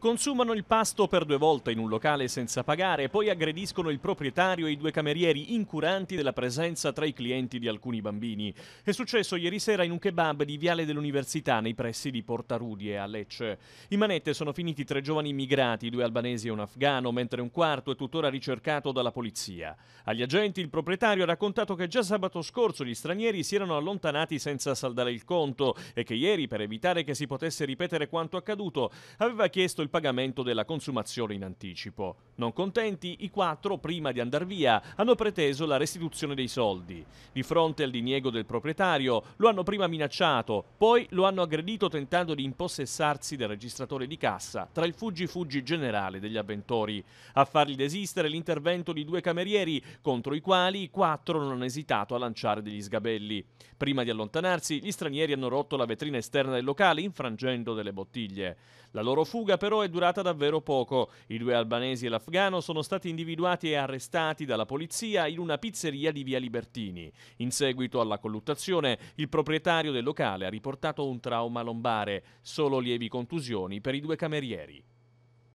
Consumano il pasto per due volte in un locale senza pagare, poi aggrediscono il proprietario e i due camerieri incuranti della presenza tra i clienti di alcuni bambini. È successo ieri sera in un kebab di Viale dell'Università nei pressi di Porta Rudie a Lecce. In manette sono finiti tre giovani immigrati, due albanesi e un afgano, mentre un quarto è tuttora ricercato dalla polizia. Agli agenti il proprietario ha raccontato che già sabato scorso gli stranieri si erano allontanati senza saldare il conto e che ieri, per evitare che si potesse ripetere quanto accaduto, aveva chiesto il pagamento della consumazione in anticipo. Non contenti, i quattro, prima di andar via, hanno preteso la restituzione dei soldi. Di fronte al diniego del proprietario, lo hanno prima minacciato, poi lo hanno aggredito tentando di impossessarsi del registratore di cassa, tra il fuggi-fuggi generale degli avventori. A fargli desistere l'intervento di due camerieri, contro i quali i quattro non hanno esitato a lanciare degli sgabelli. Prima di allontanarsi, gli stranieri hanno rotto la vetrina esterna del locale, infrangendo delle bottiglie. La loro fuga, però, è durata davvero poco. I due albanesi e la afgano sono stati individuati e arrestati dalla polizia in una pizzeria di Via Libertini. In seguito alla colluttazione, il proprietario del locale ha riportato un trauma lombare, solo lievi contusioni per i due camerieri.